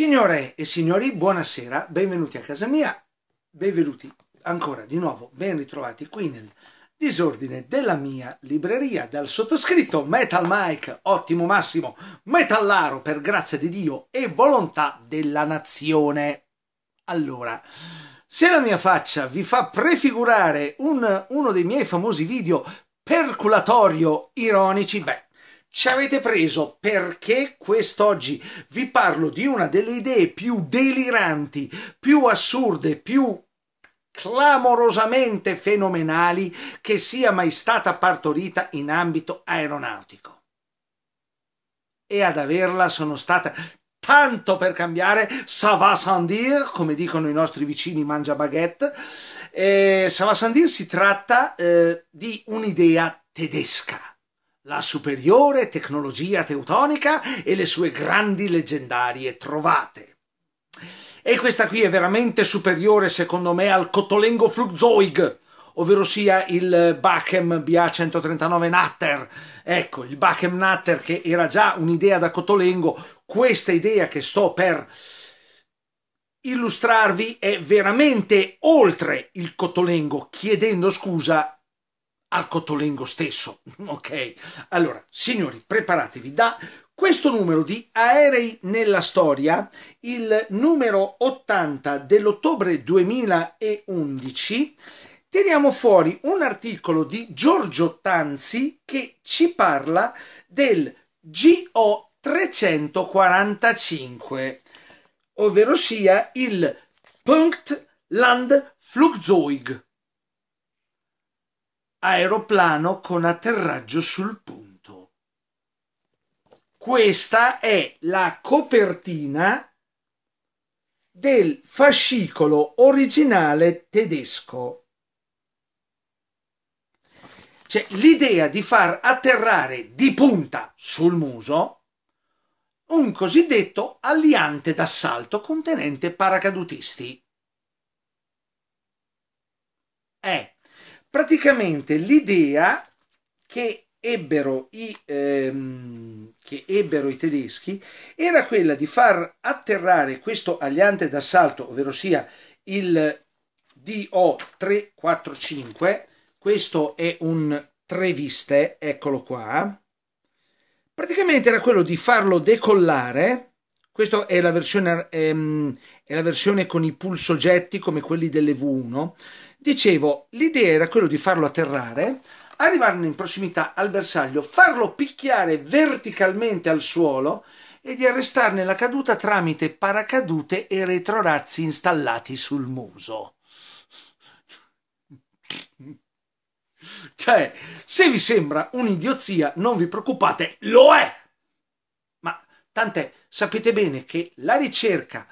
Signore e signori, buonasera, benvenuti a casa mia, benvenuti ancora di nuovo, ben ritrovati qui nel disordine della mia libreria dal sottoscritto Metal Mike, ottimo Massimo, metallaro per grazia di Dio e volontà della nazione. Allora, se la mia faccia vi fa prefigurare un, uno dei miei famosi video perculatorio ironici, beh, ci avete preso perché quest'oggi vi parlo di una delle idee più deliranti, più assurde, più clamorosamente fenomenali che sia mai stata partorita in ambito aeronautico. E ad averla sono stata tanto per cambiare, ça va sans dire, come dicono i nostri vicini mangia baguette. Eh, ça va sans dire si tratta eh, di un'idea tedesca la superiore tecnologia teutonica e le sue grandi leggendarie trovate. E questa qui è veramente superiore secondo me al Cotolengo Flugzeug, ovvero sia il Bachem BA139 Natter. Ecco, il Bachem Natter che era già un'idea da Cotolengo, questa idea che sto per illustrarvi è veramente oltre il Cotolengo, chiedendo scusa al Cottolengo stesso. ok, allora signori, preparatevi da questo numero di Aerei nella storia, il numero 80 dell'ottobre 2011. tiriamo fuori un articolo di Giorgio Tanzi che ci parla del GO 345, ovvero sia il Punkt Land Flugzeug aeroplano con atterraggio sul punto. Questa è la copertina del fascicolo originale tedesco. Cioè, l'idea di far atterrare di punta sul muso un cosiddetto aliante d'assalto contenente paracadutisti. È praticamente l'idea che ebbero i, ehm, che ebbero i tedeschi era quella di far atterrare questo aliante d'assalto, ovvero sia il DO345, questo è un treviste, eccolo qua, praticamente era quello di farlo decollare, questa è la versione, ehm, è la versione con i pulsogetti come quelli delle V1, Dicevo, l'idea era quella di farlo atterrare, arrivarne in prossimità al bersaglio, farlo picchiare verticalmente al suolo e di arrestarne la caduta tramite paracadute e retrorazzi installati sul muso. Cioè, se vi sembra un'idiozia, non vi preoccupate, lo è! Ma tant'è, sapete bene che la ricerca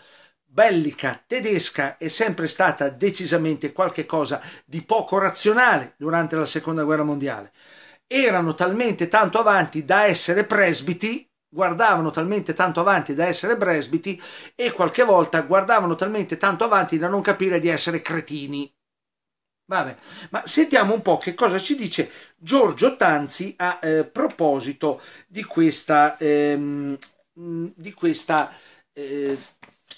bellica tedesca è sempre stata decisamente qualcosa di poco razionale durante la seconda guerra mondiale. Erano talmente tanto avanti da essere presbiti guardavano talmente tanto avanti da essere presbiti e qualche volta guardavano talmente tanto avanti da non capire di essere cretini. Vabbè, ma sentiamo un po' che cosa ci dice Giorgio Tanzi a eh, proposito di questa, ehm, di questa eh,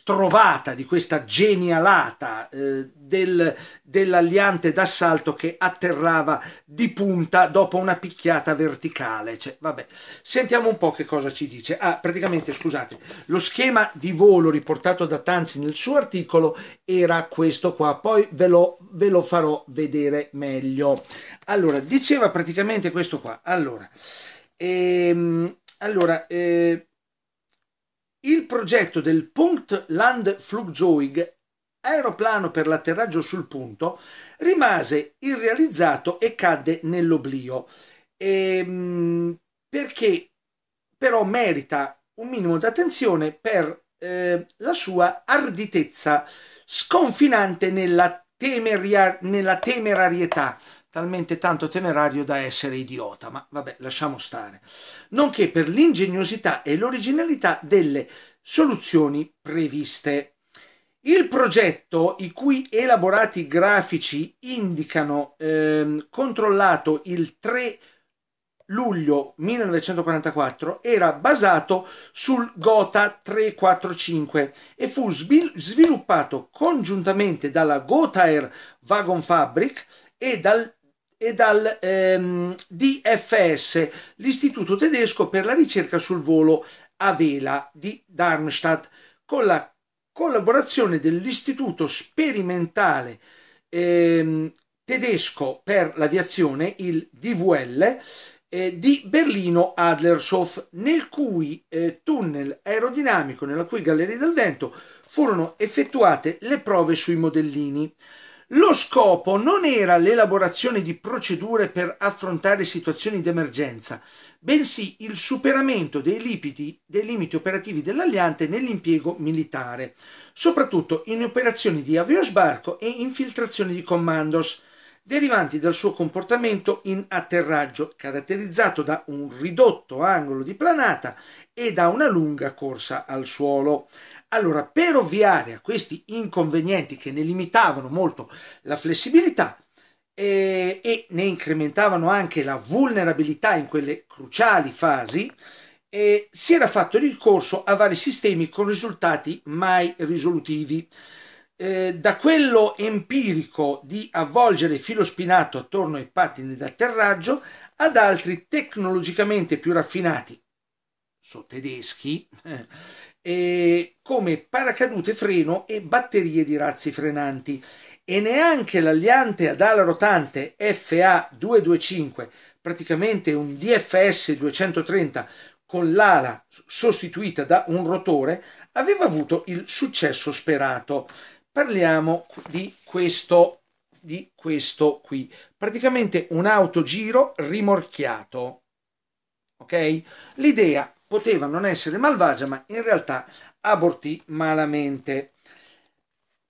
trovata, di questa genialata eh, del, dell'aliante d'assalto che atterrava di punta dopo una picchiata verticale. Cioè, vabbè. Sentiamo un po' che cosa ci dice. Ah, praticamente, scusate, lo schema di volo riportato da Tanzi nel suo articolo era questo qua, poi ve lo, ve lo farò vedere meglio. Allora, diceva praticamente questo qua. Allora, ehm, allora eh, il progetto del Punkt Land Flugzeug, aeroplano per l'atterraggio sul punto, rimase irrealizzato e cadde nell'oblio, ehm, perché però merita un minimo d'attenzione per eh, la sua arditezza sconfinante nella, temeria, nella temerarietà talmente tanto temerario da essere idiota, ma vabbè, lasciamo stare, nonché per l'ingegnosità e l'originalità delle soluzioni previste. Il progetto, i cui elaborati grafici indicano ehm, controllato il 3 luglio 1944, era basato sul Gotha 345 e fu sviluppato congiuntamente dalla Gotha Air Wagon Fabric e dal e dal ehm, DFS, l'Istituto tedesco per la ricerca sul volo a vela di Darmstadt, con la collaborazione dell'Istituto sperimentale ehm, tedesco per l'aviazione, il DVL, eh, di Berlino Adlershof, nel cui eh, tunnel aerodinamico, nella cui Galleria del Vento, furono effettuate le prove sui modellini. Lo scopo non era l'elaborazione di procedure per affrontare situazioni d'emergenza, bensì il superamento dei limiti, dei limiti operativi dell'alliante nell'impiego militare, soprattutto in operazioni di aviosbarco e infiltrazioni di commandos, derivanti dal suo comportamento in atterraggio, caratterizzato da un ridotto angolo di planata e da una lunga corsa al suolo. Allora, per ovviare a questi inconvenienti che ne limitavano molto la flessibilità eh, e ne incrementavano anche la vulnerabilità in quelle cruciali fasi, eh, si era fatto ricorso a vari sistemi con risultati mai risolutivi. Eh, da quello empirico di avvolgere filo spinato attorno ai pattini d'atterraggio ad altri tecnologicamente più raffinati, so tedeschi, eh, come paracadute freno e batterie di razzi frenanti. E neanche l'aliante ad ala rotante FA225, praticamente un DFS 230 con l'ala sostituita da un rotore, aveva avuto il successo sperato Parliamo di questo, di questo qui, praticamente un autogiro rimorchiato. Ok? L'idea poteva non essere malvagia, ma in realtà abortì malamente.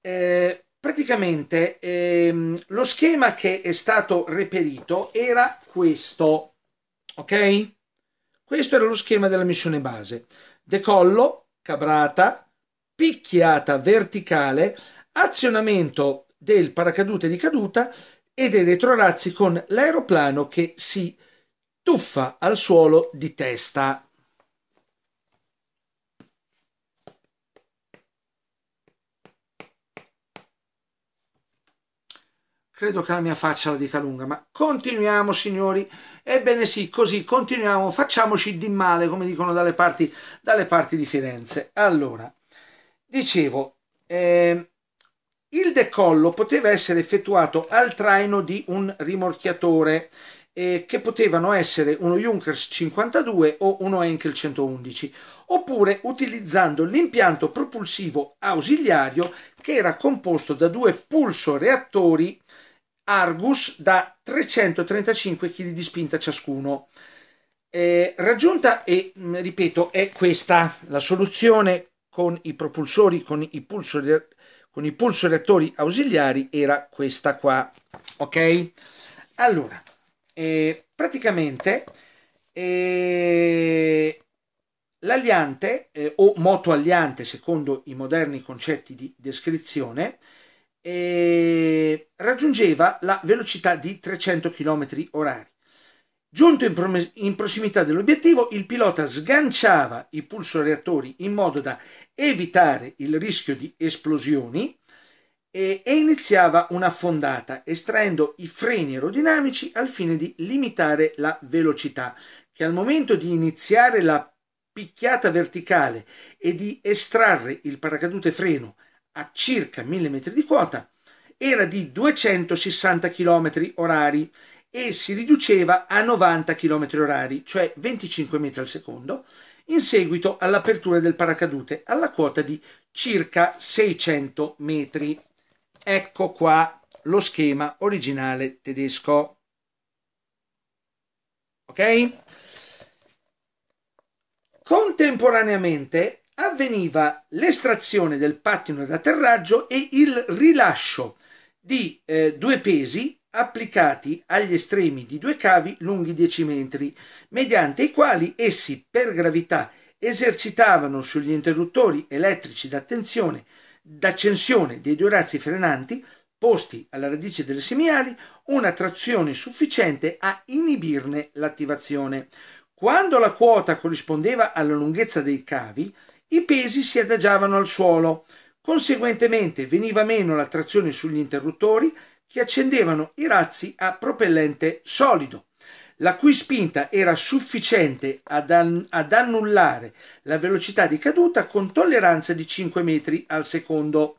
Eh, praticamente ehm, lo schema che è stato reperito era questo. Ok? Questo era lo schema della missione base. Decollo, cabrata, picchiata verticale, azionamento del paracadute di caduta e dei retrorazzi con l'aeroplano che si tuffa al suolo di testa. Credo che la mia faccia la dica lunga, ma continuiamo signori. Ebbene sì, così continuiamo, facciamoci di male, come dicono dalle parti, dalle parti di Firenze. Allora, Dicevo, eh, il decollo poteva essere effettuato al traino di un rimorchiatore eh, che potevano essere uno Junkers 52 o uno Enkel 111, oppure utilizzando l'impianto propulsivo ausiliario che era composto da due pulsoreattori Argus da 335 kg di spinta ciascuno. Eh, raggiunta e ripeto è questa la soluzione con i propulsori, con i, pulso, con i pulso reattori ausiliari era questa qua, ok? Allora, eh, praticamente eh, l'aliante eh, o moto aliante secondo i moderni concetti di descrizione eh, raggiungeva la velocità di 300 km orari Giunto in, prom- in prossimità dell'obiettivo, il pilota sganciava i pulsoreattori in modo da evitare il rischio di esplosioni e, e iniziava una fondata estraendo i freni aerodinamici al fine di limitare la velocità che al momento di iniziare la picchiata verticale e di estrarre il paracadute freno a circa 1000 metri di quota era di 260 km orari e si riduceva a 90 km orari, cioè 25 metri al secondo, in seguito all'apertura del paracadute alla quota di circa 600 metri. Ecco qua lo schema originale tedesco. Ok? Contemporaneamente avveniva l'estrazione del pattino d'atterraggio e il rilascio di eh, due pesi applicati agli estremi di due cavi lunghi 10 metri, mediante i quali essi per gravità esercitavano sugli interruttori elettrici d'attenzione, d'accensione dei due razzi frenanti, posti alla radice delle semiali, una trazione sufficiente a inibirne l'attivazione. Quando la quota corrispondeva alla lunghezza dei cavi, i pesi si adagiavano al suolo. Conseguentemente veniva meno la trazione sugli interruttori che accendevano i razzi a propellente solido, la cui spinta era sufficiente ad, an- ad annullare la velocità di caduta con tolleranza di 5 metri al secondo.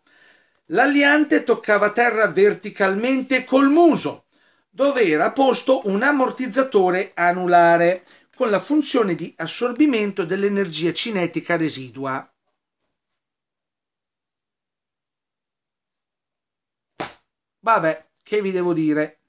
L'aliante toccava terra verticalmente col muso, dove era posto un ammortizzatore anulare con la funzione di assorbimento dell'energia cinetica residua. Vabbè, che vi devo dire?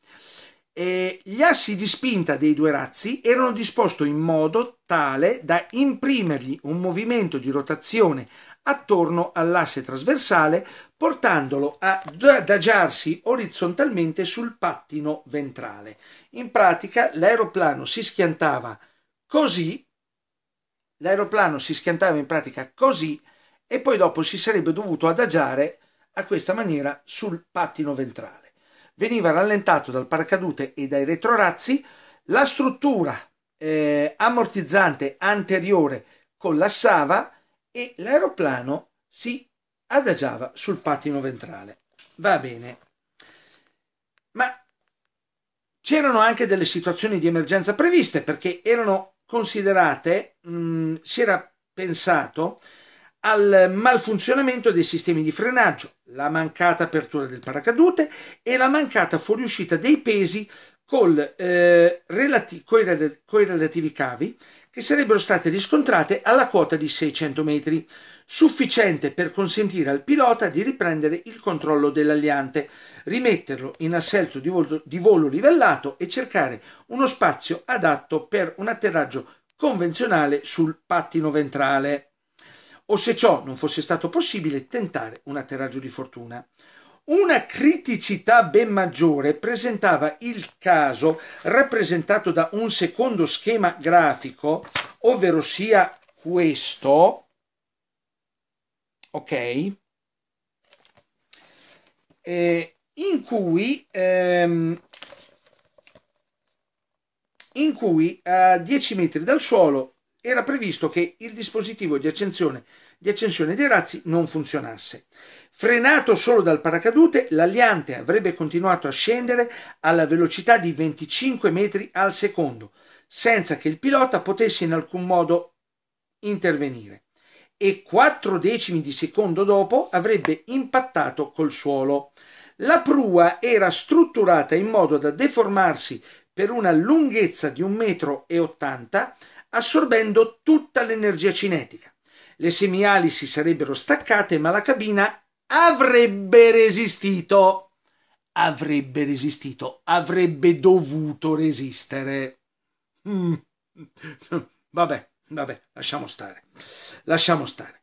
E eh, gli assi di spinta dei due razzi erano disposti in modo tale da imprimergli un movimento di rotazione attorno all'asse trasversale portandolo ad adagiarsi orizzontalmente sul pattino ventrale. In pratica l'aeroplano si schiantava così, l'aeroplano si schiantava in pratica così e poi dopo si sarebbe dovuto adagiare a questa maniera sul pattino ventrale. Veniva rallentato dal paracadute e dai retrorazzi, la struttura eh, ammortizzante anteriore collassava e l'aeroplano si adagiava sul pattino ventrale. Va bene. Ma c'erano anche delle situazioni di emergenza previste perché erano considerate, mh, mm, si era pensato al malfunzionamento dei sistemi di frenaggio, la mancata apertura del paracadute e la mancata fuoriuscita dei pesi col, eh, relati- coi, re- coi relativi cavi che sarebbero state riscontrate alla quota di 600 metri, sufficiente per consentire al pilota di riprendere il controllo dell'aliante, rimetterlo in assetto di, vol- di volo livellato e cercare uno spazio adatto per un atterraggio convenzionale sul pattino ventrale o se ciò non fosse stato possibile tentare un atterraggio di fortuna. Una criticità ben maggiore presentava il caso rappresentato da un secondo schema grafico, ovvero sia questo, ok? Eh, in cui, ehm, in cui a 10 metri dal suolo era previsto che il dispositivo di accensione di accensione dei razzi non funzionasse. Frenato solo dal paracadute, l'aliante avrebbe continuato a scendere alla velocità di 25 metri al secondo, senza che il pilota potesse in alcun modo intervenire. E quattro decimi di secondo dopo avrebbe impattato col suolo. La prua era strutturata in modo da deformarsi per una lunghezza di 1,80 m, assorbendo tutta l'energia cinetica le semiali si sarebbero staccate, ma la cabina avrebbe resistito. Avrebbe resistito, avrebbe dovuto resistere. Mm. Vabbè, vabbè, lasciamo stare. Lasciamo stare.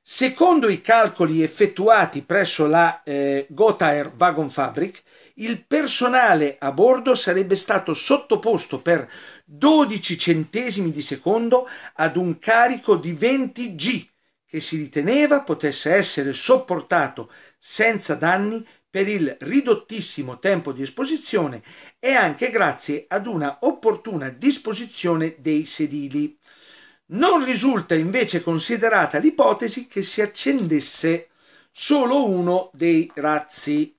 Secondo i calcoli effettuati presso la eh, Gothaer Wagon Fabric, il personale a bordo sarebbe stato sottoposto per 12 centesimi di secondo ad un carico di 20 G che si riteneva potesse essere sopportato senza danni per il ridottissimo tempo di esposizione e anche grazie ad una opportuna disposizione dei sedili. Non risulta invece considerata l'ipotesi che si accendesse solo uno dei razzi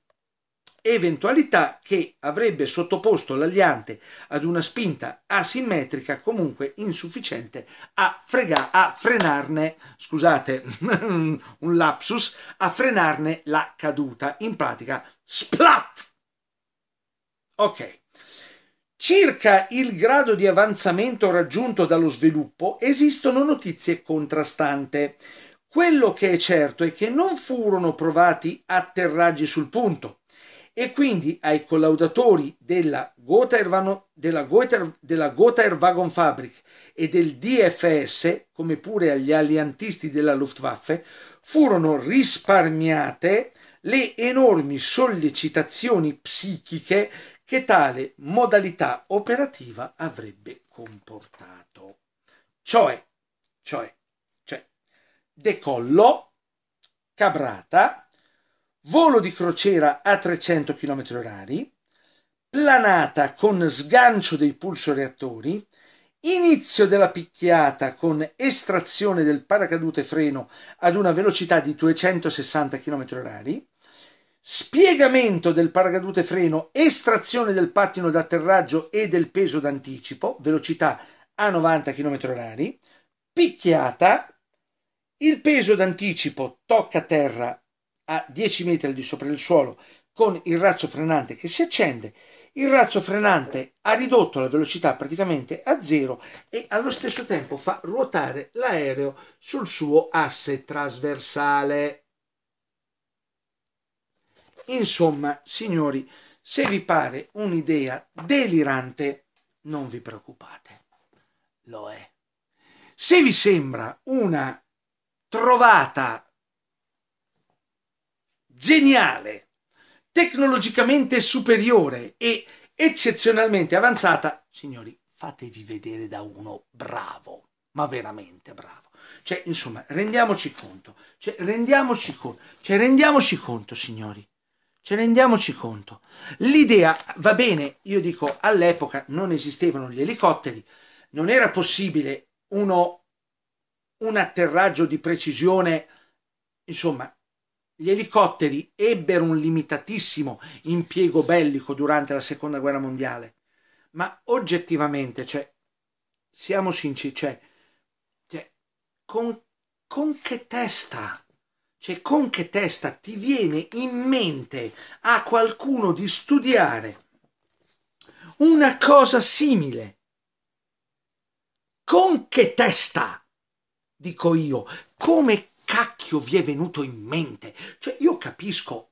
eventualità che avrebbe sottoposto l'Aliante ad una spinta asimmetrica comunque insufficiente a, frega, a frenarne, scusate un lapsus, a frenarne la caduta, in pratica splat. Ok. Circa il grado di avanzamento raggiunto dallo sviluppo esistono notizie contrastanti Quello che è certo è che non furono provati atterraggi sul punto, e quindi ai collaudatori della Gothaer, della, Gothaer, della Gothaer Wagonfabrik e del DFS, come pure agli aliantisti della Luftwaffe, furono risparmiate le enormi sollecitazioni psichiche che tale modalità operativa avrebbe comportato. Cioè, cioè, cioè, decollo, cabrata, volo di crociera a 300 km/h, planata con sgancio dei pulsoreattori, inizio della picchiata con estrazione del paracadute freno ad una velocità di 260 km/h, spiegamento del paracadute freno, estrazione del pattino d'atterraggio e del peso d'anticipo, velocità a 90 km/h, picchiata, il peso d'anticipo tocca terra a 10 metri di sopra il suolo con il razzo frenante che si accende, il razzo frenante ha ridotto la velocità praticamente a zero e allo stesso tempo fa ruotare l'aereo sul suo asse trasversale. Insomma, signori, se vi pare un'idea delirante, non vi preoccupate, lo è. Se vi sembra una trovata geniale, tecnologicamente superiore e eccezionalmente avanzata, signori, fatevi vedere da uno bravo, ma veramente bravo. Cioè, insomma, rendiamoci conto, cioè, rendiamoci conto, cioè, rendiamoci conto, signori. Cioè, rendiamoci conto. L'idea va bene, io dico, all'epoca non esistevano gli elicotteri, non era possibile uno, un atterraggio di precisione, insomma, gli elicotteri ebbero un limitatissimo impiego bellico durante la seconda guerra mondiale, ma oggettivamente, cioè, siamo sinceri, cioè, cioè con, con che testa? Cioè, con che testa ti viene in mente a qualcuno di studiare una cosa simile? Con che testa, dico io, come cacchio vi è venuto in mente? Cioè, io capisco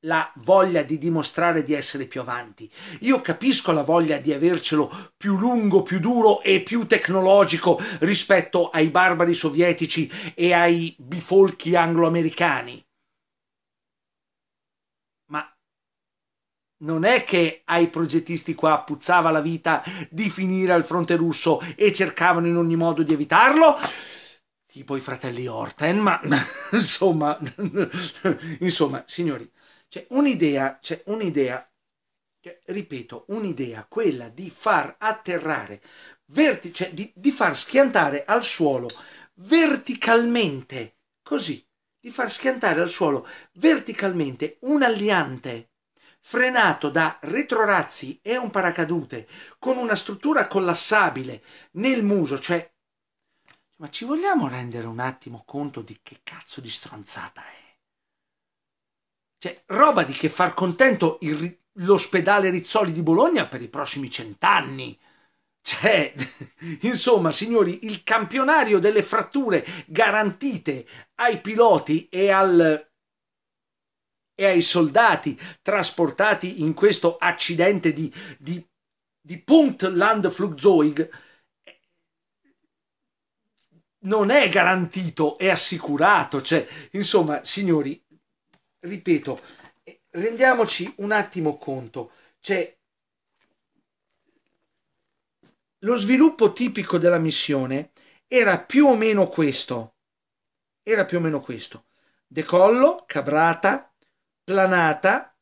la voglia di dimostrare di essere più avanti. Io capisco la voglia di avercelo più lungo, più duro e più tecnologico rispetto ai barbari sovietici e ai bifolchi angloamericani. Ma non è che ai progettisti qua puzzava la vita di finire al fronte russo e cercavano in ogni modo di evitarlo? tipo i fratelli Orten, ma insomma, insomma, signori, c'è un'idea, c'è un'idea, c'è, cioè, ripeto, un'idea, quella di far atterrare, verti- cioè di, di far schiantare al suolo verticalmente, così, di far schiantare al suolo verticalmente un aliante frenato da retrorazzi e un paracadute con una struttura collassabile nel muso, cioè ma ci vogliamo rendere un attimo conto di che cazzo di stronzata è? Cioè, roba di che far contento il, l'ospedale Rizzoli di Bologna per i prossimi cent'anni. Cioè, insomma, signori, il campionario delle fratture garantite ai piloti e, al, e ai soldati trasportati in questo accidente di, di, di Punkt Landflugzeug non è garantito, è assicurato. Cioè, insomma, signori, ripeto, eh, rendiamoci un attimo conto. Cioè, lo sviluppo tipico della missione era più o meno questo. Era più o meno questo. Decollo, cabrata, planata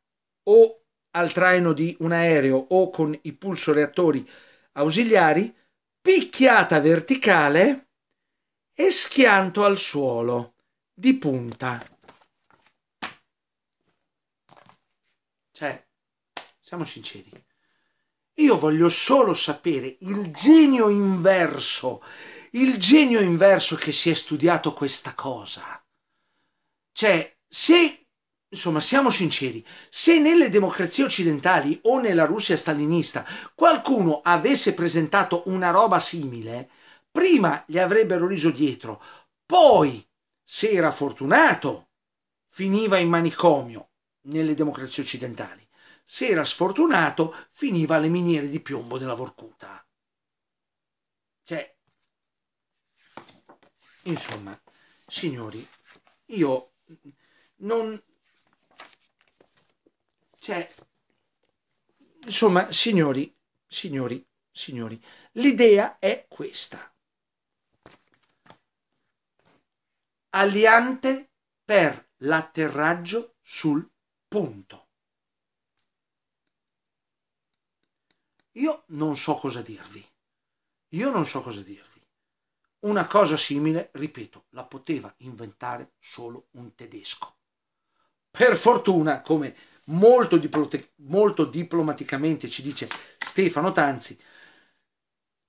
o al traino di un aereo o con i pulso reattori ausiliari, picchiata verticale e schianto al suolo, di punta. Cioè, siamo sinceri. Io voglio solo sapere il genio inverso, il genio inverso che si è studiato questa cosa. Cioè, se, insomma, siamo sinceri, se nelle democrazie occidentali o nella Russia stalinista qualcuno avesse presentato una roba simile, prima gli avrebbero riso dietro, poi, se era fortunato, finiva in manicomio nelle democrazie occidentali, se era sfortunato, finiva alle miniere di piombo della Vorcuta. Cioè, insomma, signori, io non... Cioè, insomma, signori, signori, signori, l'idea è questa. aliante per l'atterraggio sul punto. Io non so cosa dirvi. Io non so cosa dirvi. Una cosa simile, ripeto, la poteva inventare solo un tedesco. Per fortuna, come molto, diplote- molto diplomaticamente ci dice Stefano Tanzi,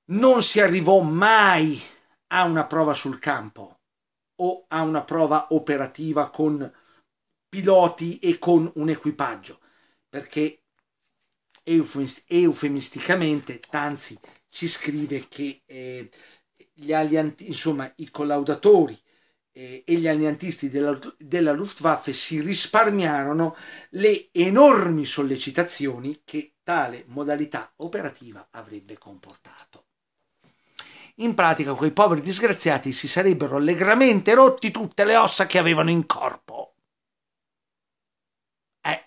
non si arrivò mai a una prova sul campo o a una prova operativa con piloti e con un equipaggio, perché eufemisticamente Tanzi ci scrive che eh, gli alianti, insomma, i collaudatori eh, e gli aliantisti della, della Luftwaffe si risparmiarono le enormi sollecitazioni che tale modalità operativa avrebbe comportato. In pratica quei poveri disgraziati si sarebbero allegramente rotti tutte le ossa che avevano in corpo. Eh.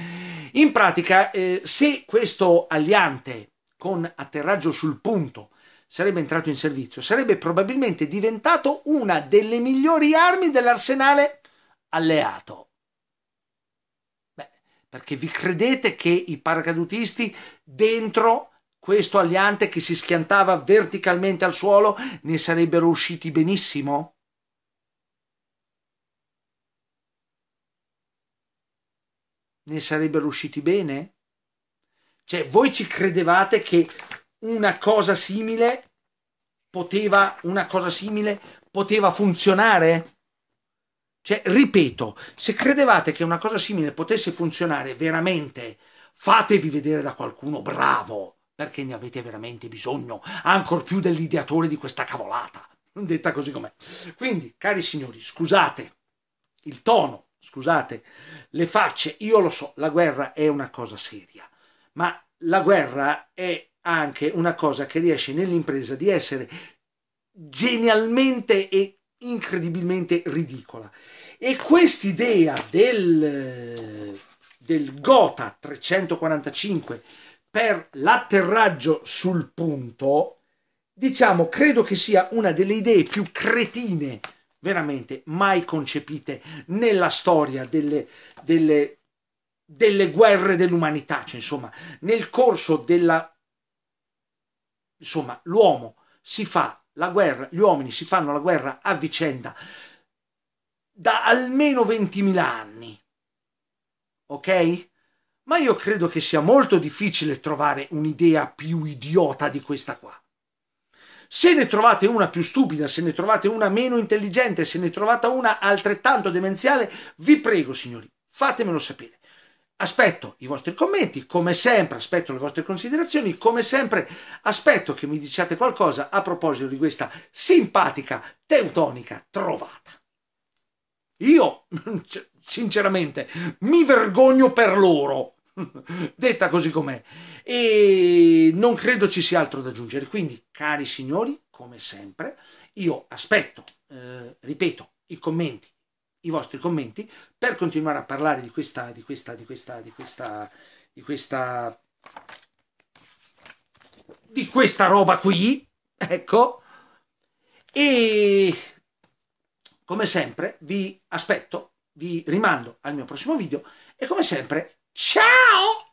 In pratica, eh, se questo aliante con atterraggio sul punto sarebbe entrato in servizio, sarebbe probabilmente diventato una delle migliori armi dell'arsenale alleato. Beh, perché vi credete che i paracadutisti dentro questo aliante che si schiantava verticalmente al suolo, ne sarebbero usciti benissimo? Ne sarebbero usciti bene? Cioè, voi ci credevate che una cosa simile poteva, una cosa simile poteva funzionare? Cioè, ripeto, se credevate che una cosa simile potesse funzionare veramente, fatevi vedere da qualcuno bravo perché ne avete veramente bisogno, ancor più dell'ideatore di questa cavolata, detta così com'è. Quindi, cari signori, scusate il tono, scusate le facce, io lo so, la guerra è una cosa seria, ma la guerra è anche una cosa che riesce nell'impresa di essere genialmente e incredibilmente ridicola. E quest'idea del, del Gotha 345 per l'atterraggio sul punto, diciamo, credo che sia una delle idee più cretine veramente mai concepite nella storia delle, delle, delle guerre dell'umanità, cioè, insomma, nel corso della... insomma, l'uomo si fa la guerra, gli uomini si fanno la guerra a vicenda da almeno 20.000 anni, ok? ma io credo che sia molto difficile trovare un'idea più idiota di questa qua. Se ne trovate una più stupida, se ne trovate una meno intelligente, se ne trovate una altrettanto demenziale, vi prego signori, fatemelo sapere. Aspetto i vostri commenti, come sempre aspetto le vostre considerazioni, come sempre aspetto che mi diciate qualcosa a proposito di questa simpatica teutonica trovata. Io, sinceramente, mi vergogno per loro. detta così com'è. E non credo ci sia altro da aggiungere. Quindi, cari signori, come sempre, io aspetto, eh, ripeto, i commenti, i vostri commenti, per continuare a parlare di questa, di questa, di questa, di questa, di questa, di questa roba qui, ecco. E come sempre vi aspetto, vi rimando al mio prossimo video e come sempre Ciao!